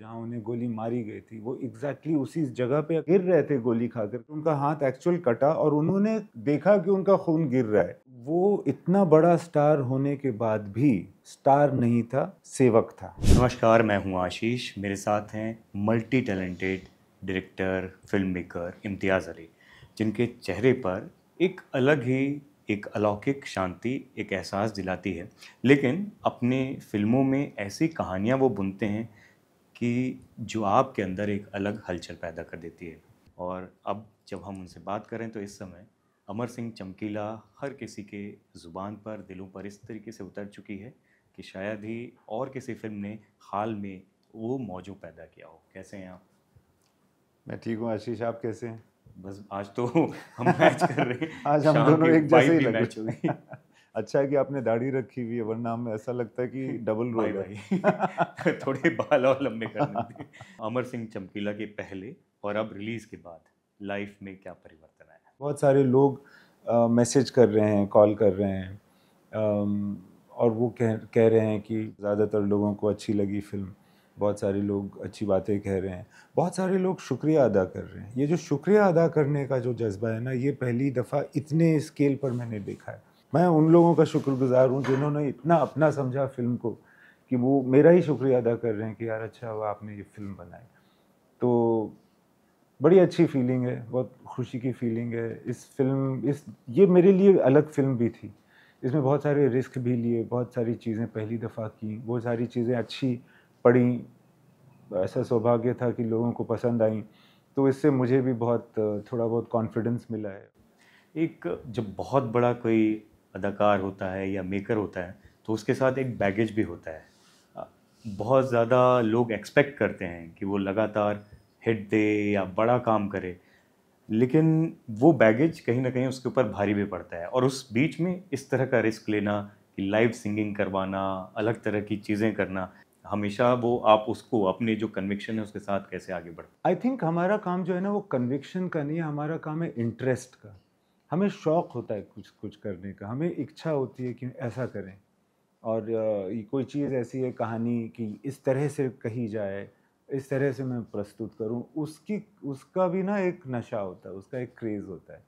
जहाँ उन्हें गोली मारी गई थी वो एग्जैक्टली exactly उसी जगह पे गिर रहे थे गोली खाकर तो उनका हाथ एक्चुअल कटा और उन्होंने देखा कि उनका खून गिर रहा है वो इतना बड़ा स्टार होने के बाद भी स्टार नहीं था सेवक था नमस्कार मैं हूँ आशीष मेरे साथ हैं multi talented director film maker Imtiaz Ali जिनके चेहरे पर एक अलग ही एक अलौकिक शांति एक एहसास दिलाती है लेकिन अपने फिल्मों में ऐसी कहानियाँ वो बुनते हैं कि जो आपके अंदर एक अलग हलचल पैदा कर देती है और अब जब हम उनसे बात करें तो इस समय अमर सिंह चमकीला हर किसी के ज़ुबान पर दिलों पर इस तरीके से उतर चुकी है कि शायद ही और किसी फिल्म ने हाल में वो मौजू पैदा किया हो कैसे हैं आप मैं ठीक हूँ आशीष आप कैसे हैं बस आज तो हम मैच कर रहे हैं आज हम दोनों एक जैसे ही हैं अच्छा है कि आपने दाढ़ी रखी हुई है वरना हमें ऐसा लगता है कि डबल रोल भाई, भाई। थोड़े बाल और लंबे करने अमर सिंह चमकीला के पहले और अब रिलीज के बाद लाइफ में क्या परिवर्तन आया बहुत सारे लोग मैसेज कर रहे हैं कॉल कर रहे हैं और वो कह कह रहे हैं कि ज़्यादातर लोगों को अच्छी लगी फिल्म बहुत सारे लोग अच्छी बातें कह रहे हैं बहुत सारे लोग शुक्रिया अदा कर रहे हैं ये जो शुक्रिया अदा करने का जो जज्बा है ना ये पहली दफ़ा इतने स्केल पर मैंने देखा है मैं उन लोगों का शुक्रगुजार हूँ जिन्होंने इतना अपना समझा फिल्म को कि वो मेरा ही शुक्रिया अदा कर रहे हैं कि यार अच्छा हुआ आपने ये फिल्म बनाई तो बड़ी अच्छी फीलिंग है बहुत खुशी की फीलिंग है इस फिल्म इस ये मेरे लिए अलग फिल्म भी थी इसमें बहुत सारे रिस्क भी लिए बहुत सारी चीज़ें पहली दफ़ा की वो सारी चीज़ें अच्छी पड़ी ऐसा सौभाग्य था कि लोगों को पसंद आई तो इससे मुझे भी बहुत थोड़ा बहुत कॉन्फिडेंस मिला है एक जब बहुत बड़ा कोई अदाकार होता है या मेकर होता है तो उसके साथ एक बैगेज भी होता है बहुत ज़्यादा लोग एक्सपेक्ट करते हैं कि वो लगातार हिट दे या बड़ा काम करे लेकिन वो बैगेज कहीं ना कहीं उसके ऊपर भारी भी पड़ता है और उस बीच में इस तरह का रिस्क लेना कि लाइव सिंगिंग करवाना अलग तरह की चीज़ें करना हमेशा वो आप उसको अपने जो कन्विक्शन है उसके साथ कैसे आगे बढ़ आई थिंक हमारा काम जो है ना वो कन्विक्शन का नहीं है हमारा काम है इंटरेस्ट का हमें शौक़ होता है कुछ कुछ करने का हमें इच्छा होती है कि ऐसा करें और ये कोई चीज़ ऐसी है कहानी कि इस तरह से कही जाए इस तरह से मैं प्रस्तुत करूं उसकी उसका भी ना एक नशा होता है उसका एक क्रेज़ होता है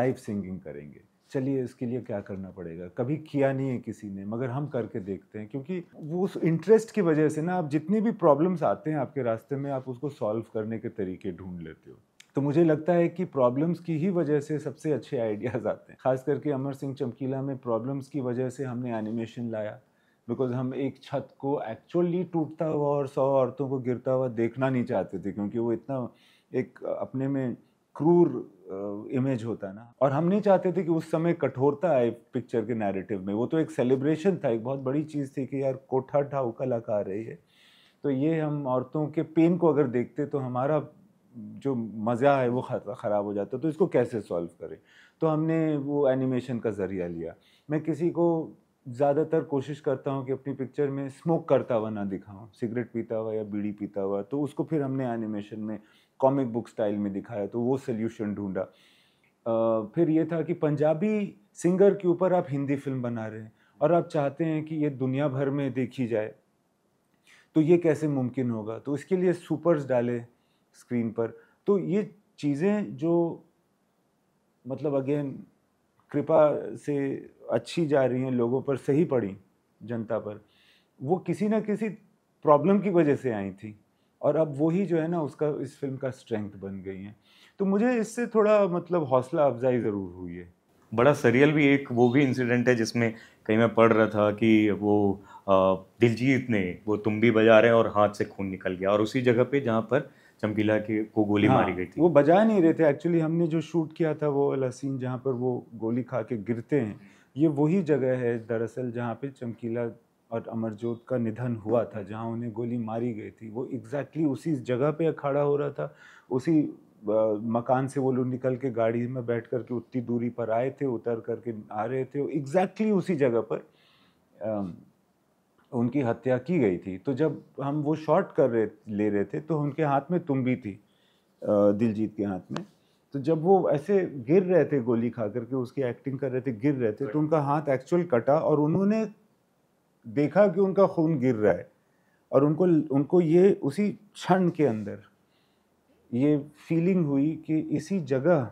लाइव सिंगिंग करेंगे चलिए इसके लिए क्या करना पड़ेगा कभी किया नहीं है किसी ने मगर हम करके देखते हैं क्योंकि वो उस इंटरेस्ट की वजह से ना आप जितनी भी प्रॉब्लम्स आते हैं आपके रास्ते में आप उसको सॉल्व करने के तरीके ढूंढ लेते हो तो मुझे लगता है कि प्रॉब्लम्स की ही वजह से सबसे अच्छे आइडियाज़ आते हैं खास करके अमर सिंह चमकीला में प्रॉब्लम्स की वजह से हमने एनिमेशन लाया बिकॉज हम एक छत को एक्चुअली टूटता हुआ और सौ औरतों को गिरता हुआ देखना नहीं चाहते थे क्योंकि वो इतना एक अपने में क्रूर इमेज होता ना और हम नहीं चाहते थे कि उस समय कठोरता आए पिक्चर के नैरेटिव में वो तो एक सेलिब्रेशन था एक बहुत बड़ी चीज़ थी कि यार कोठा ठाउ कलाकार रही है तो ये हम औरतों के पेन को अगर देखते तो हमारा जो मज़ा है वो ख़राब हो जाता है तो इसको कैसे सॉल्व करें तो हमने वो एनिमेशन का ज़रिया लिया मैं किसी को ज़्यादातर कोशिश करता हूँ कि अपनी पिक्चर में स्मोक करता हुआ ना दिखाऊँ सिगरेट पीता हुआ या बीड़ी पीता हुआ तो उसको फिर हमने एनिमेशन में कॉमिक बुक स्टाइल में दिखाया तो वो सोल्यूशन ढूँढा फिर ये था कि पंजाबी सिंगर के ऊपर आप हिंदी फिल्म बना रहे हैं और आप चाहते हैं कि ये दुनिया भर में देखी जाए तो ये कैसे मुमकिन होगा तो इसके लिए सुपर्स डाले स्क्रीन पर तो ये चीज़ें जो मतलब अगेन कृपा से अच्छी जा रही हैं लोगों पर सही पड़ी जनता पर वो किसी ना किसी प्रॉब्लम की वजह से आई थी और अब वही जो है ना उसका इस फिल्म का स्ट्रेंथ बन गई है तो मुझे इससे थोड़ा मतलब हौसला अफजाई ज़रूर हुई है बड़ा सरियल भी एक वो भी इंसिडेंट है जिसमें कहीं मैं पढ़ रहा था कि वो दिलजीत ने वो तुम भी बजा रहे हैं और हाथ से खून निकल गया और उसी जगह पे जहाँ पर चमकीला के को गोली हाँ, मारी गई थी वो बजा नहीं रहे थे एक्चुअली हमने जो शूट किया था वो वाला सीन जहाँ पर वो गोली खा के गिरते हैं ये वही जगह है दरअसल जहाँ पे चमकीला और अमरजोत का निधन हुआ था जहाँ उन्हें गोली मारी गई थी वो एग्जैक्टली उसी जगह पे खड़ा हो रहा था उसी मकान से वो लोग निकल के गाड़ी में बैठ कर के उतनी दूरी पर आए थे उतर करके आ रहे थे एग्जैक्टली उसी जगह पर उनकी हत्या की गई थी तो जब हम वो शॉट कर रहे ले रहे थे तो उनके हाथ में तुम भी थी दिलजीत के हाथ में तो जब वो ऐसे गिर रहे थे गोली खा करके उसकी एक्टिंग कर रहे थे गिर रहे थे तो उनका हाथ एक्चुअल कटा और उन्होंने देखा कि उनका खून गिर रहा है और उनको उनको ये उसी क्षण के अंदर ये फीलिंग हुई कि इसी जगह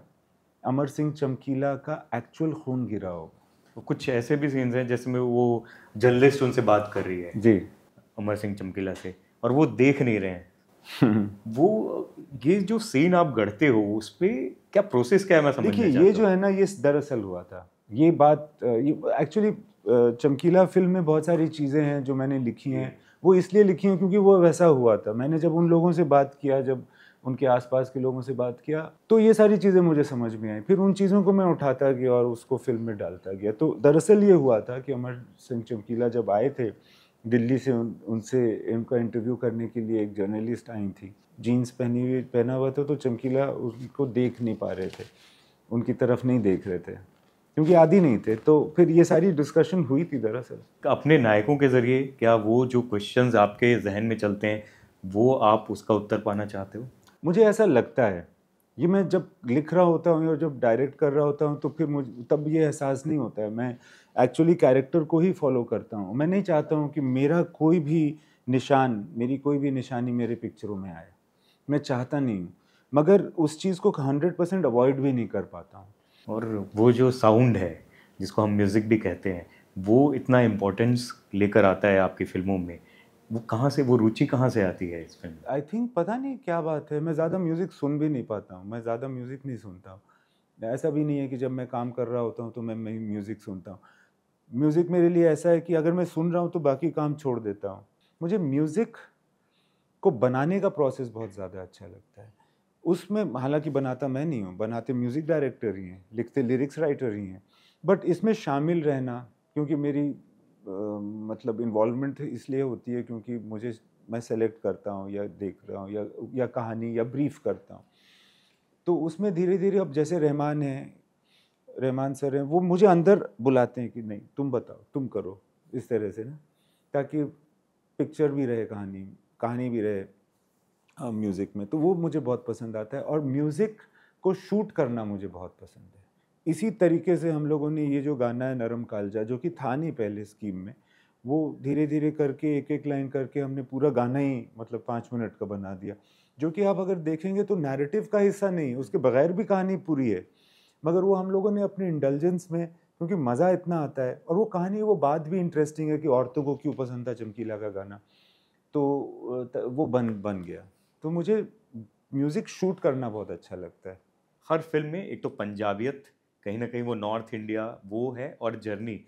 अमर सिंह चमकीला का एक्चुअल खून गिरा होगा तो कुछ ऐसे भी सीन्स हैं जिसमें वो जर्नलिस्ट उनसे बात कर रही है जी अमर सिंह चमकीला से और वो देख नहीं रहे हैं वो ये जो सीन आप गढ़ते हो उस पर क्या प्रोसेस क्या है मैं देखिए ये जो है ना ये दरअसल हुआ था ये बात एक्चुअली चमकीला फिल्म में बहुत सारी चीज़ें हैं जो मैंने लिखी हैं वो इसलिए लिखी हैं क्योंकि वो वैसा हुआ था मैंने जब उन लोगों से बात किया जब उनके आसपास के लोगों से बात किया तो ये सारी चीज़ें मुझे समझ में आई फिर उन चीज़ों को मैं उठाता गया और उसको फिल्म में डालता गया तो दरअसल ये हुआ था कि अमर सिंह चमकीला जब आए थे दिल्ली से उन, उनसे उनका इंटरव्यू करने के लिए एक जर्नलिस्ट आई थी जीन्स पहनी हुई पहना हुआ था तो चमकीला उनको देख नहीं पा रहे थे उनकी तरफ नहीं देख रहे थे क्योंकि आदि नहीं थे तो फिर ये सारी डिस्कशन हुई थी दरअसल अपने नायकों के ज़रिए क्या वो जो क्वेश्चंस आपके जहन में चलते हैं वो आप उसका उत्तर पाना चाहते हो मुझे ऐसा लगता है ये मैं जब लिख रहा होता हूँ या जब डायरेक्ट कर रहा होता हूँ तो फिर मुझ तब ये एहसास नहीं होता है मैं एक्चुअली कैरेक्टर को ही फॉलो करता हूँ मैं नहीं चाहता हूँ कि मेरा कोई भी निशान मेरी कोई भी निशानी मेरे पिक्चरों में आए मैं चाहता नहीं हूँ मगर उस चीज़ को हंड्रेड परसेंट अवॉइड भी नहीं कर पाता हूँ और वो जो साउंड है जिसको हम म्यूज़िक भी कहते हैं वो इतना इम्पोर्टेंस लेकर आता है आपकी फ़िल्मों में वो कहाँ से वो रुचि कहाँ से आती है इसमें आई थिंक पता नहीं क्या बात है मैं ज़्यादा म्यूज़िक सुन भी नहीं पाता हूँ मैं ज़्यादा म्यूज़िक नहीं सुनता हूँ ऐसा भी नहीं है कि जब मैं काम कर रहा होता हूँ तो मैं म्यूज़िक सुनता हूँ म्यूज़िक मेरे लिए ऐसा है कि अगर मैं सुन रहा हूँ तो बाकी काम छोड़ देता हूँ मुझे म्यूज़िक को बनाने का प्रोसेस बहुत ज़्यादा अच्छा लगता है उसमें हालांकि बनाता मैं नहीं हूँ बनाते म्यूज़िक डायरेक्टर ही हैं लिखते लिरिक्स राइटर ही हैं बट इसमें शामिल रहना क्योंकि मेरी मतलब इन्वॉल्वमेंट इसलिए होती है क्योंकि मुझे मैं सेलेक्ट करता हूँ या देख रहा हूँ या या कहानी या ब्रीफ करता हूँ तो उसमें धीरे धीरे अब जैसे रहमान हैं रहमान सर हैं वो मुझे अंदर बुलाते हैं कि नहीं तुम बताओ तुम करो इस तरह से ना ताकि पिक्चर भी रहे कहानी कहानी भी रहे म्यूज़िक में तो वो मुझे बहुत पसंद आता है और म्यूज़िक को शूट करना मुझे बहुत पसंद है इसी तरीके से हम लोगों ने ये जो गाना है नरम कालजा जो कि था नहीं पहले स्कीम में वो धीरे धीरे करके एक एक लाइन करके हमने पूरा गाना ही मतलब पाँच मिनट का बना दिया जो कि आप अगर देखेंगे तो नैरेटिव का हिस्सा नहीं उसके बगैर भी कहानी पूरी है मगर वो हम लोगों ने अपने इंटेलिजेंस में क्योंकि मज़ा इतना आता है और वो कहानी वो बात भी इंटरेस्टिंग है कि औरतों को क्यों पसंद था चमकीला का गाना तो वो बन बन गया तो मुझे म्यूज़िक शूट करना बहुत अच्छा लगता है हर फिल्म में एक तो पंजाबियत कहीं ना कहीं वो नॉर्थ इंडिया वो है और जर्नी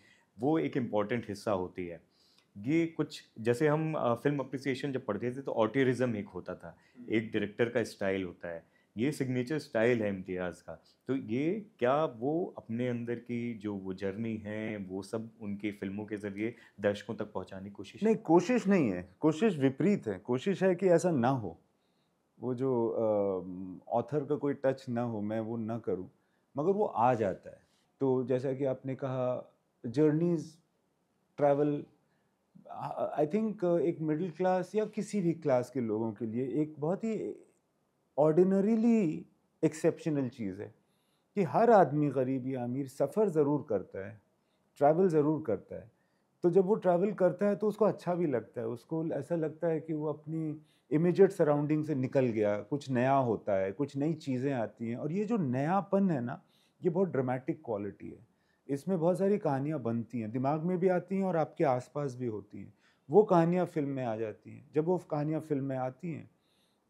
वो एक इम्पॉर्टेंट हिस्सा होती है ये कुछ जैसे हम फिल्म अप्रिसिएशन जब पढ़ते थे तो ऑटिरिज्म एक होता था हम्म। एक डायरेक्टर का स्टाइल होता है ये सिग्नेचर स्टाइल है इम्तियाज़ का तो ये क्या वो अपने अंदर की जो वो जर्नी है वो सब उनकी फिल्मों के ज़रिए दर्शकों तक पहुंचाने की कोशिश नहीं कोशिश नहीं है कोशिश विपरीत है कोशिश है कि ऐसा ना हो वो जो ऑथर का कोई टच ना हो मैं वो ना करूँ मगर वो आ जाता है तो जैसा कि आपने कहा जर्नीज ट्रैवल आई थिंक एक मिडिल क्लास या किसी भी क्लास के लोगों के लिए एक बहुत ही ऑर्डिनरीली एक्सेप्शनल चीज़ है कि हर आदमी गरीब या अमीर सफ़र ज़रूर करता है ट्रैवल ज़रूर करता है तो जब वो ट्रैवल करता है तो उसको अच्छा भी लगता है उसको ऐसा लगता है कि वो अपनी इमिजिएट सराउंडिंग से निकल गया कुछ नया होता है कुछ नई चीज़ें आती हैं और ये जो नयापन है ना ये बहुत ड्रामेटिक क्वालिटी है इसमें बहुत सारी कहानियाँ बनती हैं दिमाग में भी आती हैं और आपके आसपास भी होती हैं वो कहानियाँ फिल्म में आ जाती हैं जब वो कहानियाँ फिल्म में आती हैं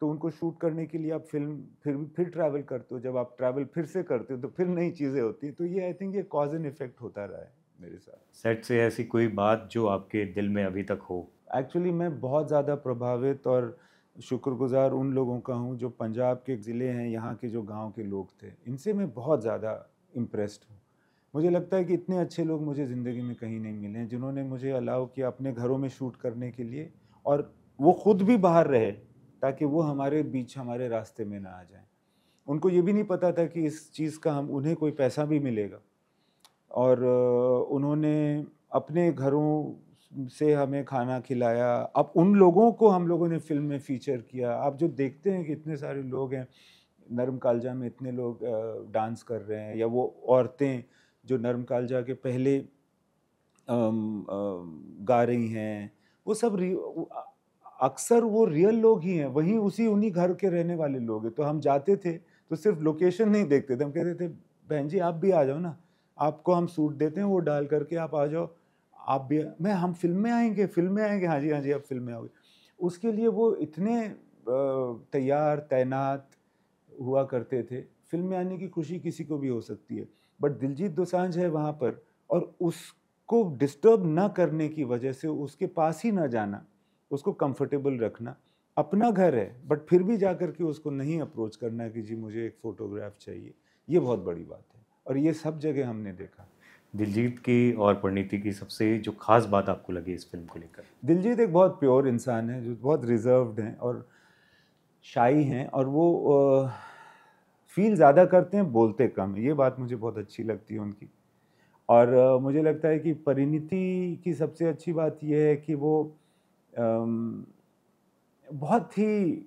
तो उनको शूट करने के लिए आप फिल्म फिर फिर ट्रैवल करते हो जब आप ट्रैवल फिर से करते हो तो फिर नई चीज़ें होती हैं तो ये आई थिंक ये कॉज एंड इफेक्ट होता रहा है मेरे साथ सेट से ऐसी कोई बात जो आपके दिल में अभी तक हो एक्चुअली मैं बहुत ज़्यादा प्रभावित और शुक्रगुजार उन लोगों का हूँ जो पंजाब के ज़िले हैं यहाँ के जो गांव के लोग थे इनसे मैं बहुत ज़्यादा इम्प्रेस्ड हूँ मुझे लगता है कि इतने अच्छे लोग मुझे ज़िंदगी में कहीं नहीं मिले जिन्होंने मुझे अलाउ किया अपने घरों में शूट करने के लिए और वो ख़ुद भी बाहर रहे ताकि वो हमारे बीच हमारे रास्ते में ना आ जाए उनको ये भी नहीं पता था कि इस चीज़ का हम उन्हें कोई पैसा भी मिलेगा और उन्होंने अपने घरों से हमें खाना खिलाया अब उन लोगों को हम लोगों ने फिल्म में फ़ीचर किया आप जो देखते हैं कि इतने सारे लोग हैं नरम कालजा में इतने लोग डांस कर रहे हैं या वो औरतें जो नरम कालजा के पहले गा रही हैं वो सब अक्सर वो रियल लोग ही हैं वहीं उसी उन्हीं घर के रहने वाले लोग हैं तो हम जाते थे तो सिर्फ लोकेशन नहीं देखते थे हम कहते थे बहन जी आप भी आ जाओ ना आपको हम सूट देते हैं वो डाल करके आप आ जाओ आप भी मैं हम फिल्म में आएंगे फिल्म में आएंगे हाँ जी हाँ जी आप फिल्म में आओगे उसके लिए वो इतने तैयार तैनात हुआ करते थे फिल्म में आने की खुशी किसी को भी हो सकती है बट दिलजीत दोसांझ है वहाँ पर और उसको डिस्टर्ब ना करने की वजह से उसके पास ही ना जाना उसको कंफर्टेबल रखना अपना घर है बट फिर भी जा कर के उसको नहीं अप्रोच करना कि जी मुझे एक फ़ोटोग्राफ चाहिए ये बहुत बड़ी बात और ये सब जगह हमने देखा दिलजीत की और परिणीति की सबसे जो खास बात आपको लगी इस फिल्म को लेकर दिलजीत एक बहुत प्योर इंसान है जो बहुत रिजर्व हैं और शाही हैं और वो फील ज़्यादा करते हैं बोलते कम ये बात मुझे बहुत अच्छी लगती है उनकी और मुझे लगता है कि परिणीति की सबसे अच्छी बात यह है कि वो बहुत ही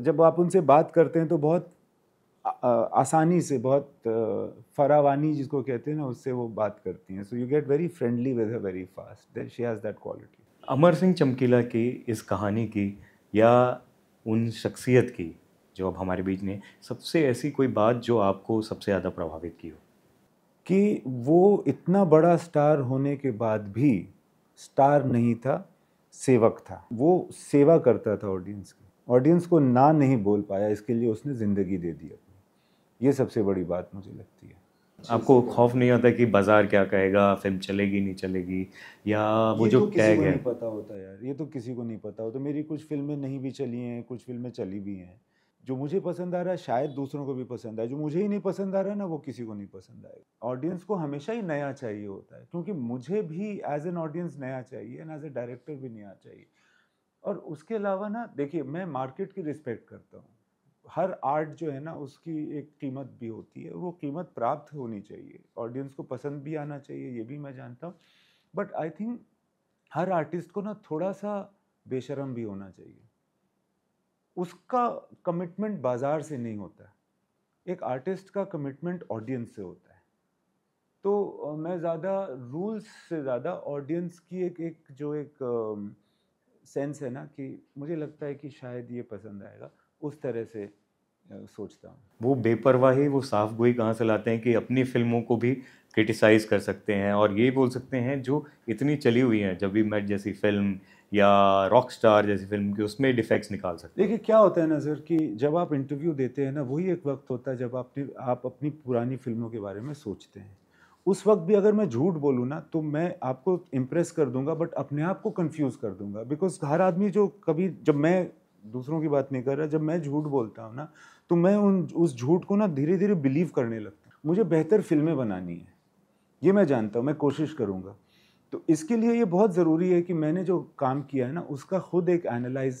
जब आप उनसे बात करते हैं तो बहुत आसानी से बहुत फरावानी जिसको कहते हैं ना उससे वो बात करती हैं so you get very friendly with very fast then she has that quality Amar Singh Chamkila की इस कहानी की या उन शख्सियत की जो अब हमारे बीच में सबसे ऐसी कोई बात जो आपको सबसे ज़्यादा प्रभावित की हो कि वो इतना बड़ा स्टार होने के बाद भी स्टार नहीं था सेवक था वो सेवा करता था ऑडियंस की ऑडियंस को ना नहीं बोल पाया इसके लिए उसने ज़िंदगी दे दी अपनी ये सबसे बड़ी बात मुझे लगती है आपको खौफ नहीं होता कि बाजार क्या कहेगा फिल्म चलेगी नहीं चलेगी या वो जो तो टैग नहीं पता होता यार ये तो किसी को नहीं पता होता मेरी कुछ फिल्में नहीं भी चली हैं कुछ फिल्में चली भी हैं जो मुझे पसंद आ रहा है शायद दूसरों को भी पसंद आए जो मुझे ही नहीं पसंद आ रहा है ना वो किसी को नहीं पसंद आएगा ऑडियंस को हमेशा ही नया चाहिए होता है क्योंकि मुझे भी एज एन ऑडियंस नया चाहिए एंड एज ए डायरेक्टर भी नया चाहिए और उसके अलावा ना देखिए मैं मार्केट की रिस्पेक्ट करता हूँ हर आर्ट जो है ना उसकी एक कीमत भी होती है वो कीमत प्राप्त होनी चाहिए ऑडियंस को पसंद भी आना चाहिए ये भी मैं जानता हूँ बट आई थिंक हर आर्टिस्ट को ना थोड़ा सा बेशरम भी होना चाहिए उसका कमिटमेंट बाज़ार से नहीं होता है एक आर्टिस्ट का कमिटमेंट ऑडियंस से होता है तो मैं ज़्यादा रूल्स से ज़्यादा ऑडियंस की एक एक जो एक सेंस है ना कि मुझे लगता है कि शायद ये पसंद आएगा उस तरह से सोचता हूँ वो बेपरवाही वो साफ गोई कहाँ से लाते हैं कि अपनी फिल्मों को भी क्रिटिसाइज़ कर सकते हैं और ये बोल सकते हैं जो इतनी चली हुई हैं जब भी मैट जैसी फिल्म या रॉक स्टार जैसी फिल्म की उसमें डिफेक्ट्स निकाल सकते हैं देखिए क्या होता है ना सर कि जब आप इंटरव्यू देते हैं ना वही एक वक्त होता है जब आपने आप अपनी पुरानी फिल्मों के बारे में सोचते हैं उस वक्त भी अगर मैं झूठ बोलूँ ना तो मैं आपको इम्प्रेस कर दूंगा बट अपने आप को कन्फ्यूज़ कर दूंगा बिकॉज हर आदमी जो कभी जब मैं दूसरों की बात नहीं कर रहा जब मैं झूठ बोलता हूँ ना तो मैं उन उस झूठ को ना धीरे धीरे बिलीव करने लगता हूँ मुझे बेहतर फिल्में बनानी है ये मैं जानता हूँ मैं कोशिश करूँगा तो इसके लिए ये बहुत ज़रूरी है कि मैंने जो काम किया है ना उसका खुद एक एनालाइज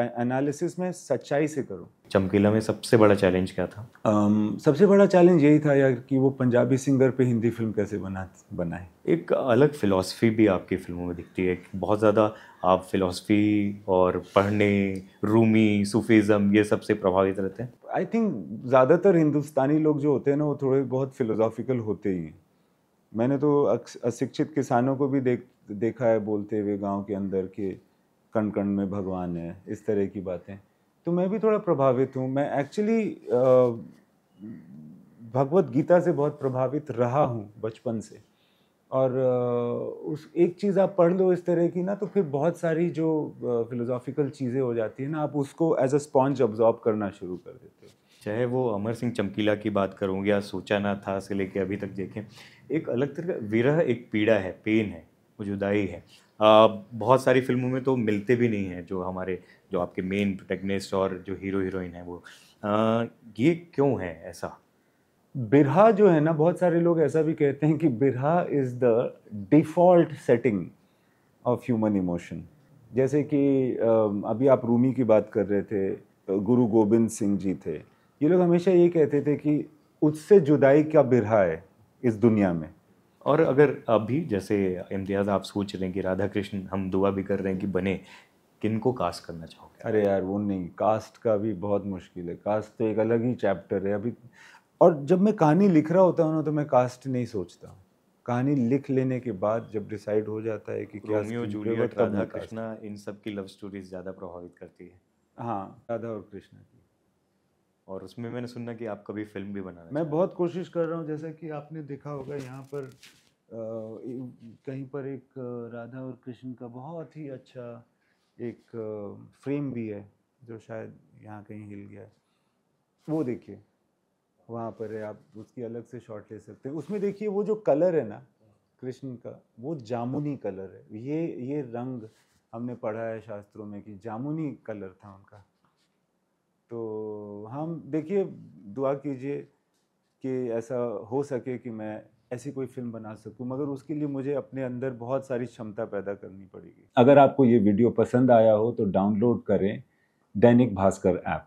एनालिसिस में सच्चाई से करो चमकीला में सबसे बड़ा चैलेंज क्या था um, सबसे बड़ा चैलेंज यही था यार कि वो पंजाबी सिंगर पे हिंदी फिल्म कैसे बना बनाए एक अलग फ़िलासफ़ी भी आपकी फिल्मों में दिखती है बहुत ज़्यादा आप फिलासफ़ी और पढ़ने रूमी सूफीज़म ये सबसे प्रभावित रहते हैं आई थिंक ज़्यादातर हिंदुस्तानी लोग जो होते हैं ना वो थोड़े बहुत फिलोसॉफिकल होते ही हैं मैंने तो अशिक्षित किसानों को भी देख देखा है बोलते हुए गाँव के अंदर के कण कण में भगवान है इस तरह की बातें तो मैं भी थोड़ा प्रभावित हूँ मैं एक्चुअली भगवत गीता से बहुत प्रभावित रहा हूँ बचपन से और उस एक चीज़ आप पढ़ लो इस तरह की ना तो फिर बहुत सारी जो फिलोसॉफिकल चीज़ें हो जाती है ना आप उसको एज अ स्पॉन्ज ऑब्जॉर्व करना शुरू कर देते हो चाहे वो अमर सिंह चमकीला की बात करूँ या सोचा ना था से लेके अभी तक देखें एक अलग तरह का विरह एक पीड़ा है पेन है वो जुदाई है बहुत सारी फिल्मों में तो मिलते भी नहीं हैं जो हमारे जो आपके मेन प्रोटेक्निस्ट और जो हीरो हीरोइन है वो आ, ये क्यों है ऐसा बिरहा जो है ना बहुत सारे लोग ऐसा भी कहते हैं कि birha is the default setting of human emotion जैसे कि अभी आप रूमी की बात कर रहे थे गुरु गोबिंद सिंह जी थे ये लोग हमेशा ये कहते थे कि उससे जुदाई का बिरहा है इस दुनिया में और अगर आप भी जैसे इम्तियाज़ आप सोच रहे हैं कि राधा कृष्ण हम दुआ भी कर रहे हैं कि बने किन को कास्ट करना चाहोगे अरे यार वो नहीं कास्ट का भी बहुत मुश्किल है कास्ट तो एक अलग ही चैप्टर है अभी और जब मैं कहानी लिख रहा होता हूँ ना तो मैं कास्ट नहीं सोचता कहानी लिख लेने के बाद जब डिसाइड हो जाता है कि क्या जूलियट राधा कृष्णा इन सब की लव स्टोरीज ज़्यादा प्रभावित करती है हाँ राधा और कृष्णा और उसमें मैंने सुना कि आप कभी फिल्म भी बना मैं बहुत कोशिश कर रहा हूँ जैसा कि आपने देखा होगा यहाँ पर आ, कहीं पर एक राधा और कृष्ण का बहुत ही अच्छा एक फ्रेम भी है जो शायद यहाँ कहीं हिल गया है वो देखिए वहाँ पर है आप उसकी अलग से शॉट ले सकते हैं उसमें देखिए वो जो कलर है ना कृष्ण का वो जामुनी कलर है ये ये रंग हमने पढ़ा है शास्त्रों में कि जामुनी कलर था उनका तो हम देखिए दुआ कीजिए कि ऐसा हो सके कि मैं ऐसी कोई फिल्म बना सकूं मगर उसके लिए मुझे अपने अंदर बहुत सारी क्षमता पैदा करनी पड़ेगी अगर आपको ये वीडियो पसंद आया हो तो डाउनलोड करें दैनिक भास्कर ऐप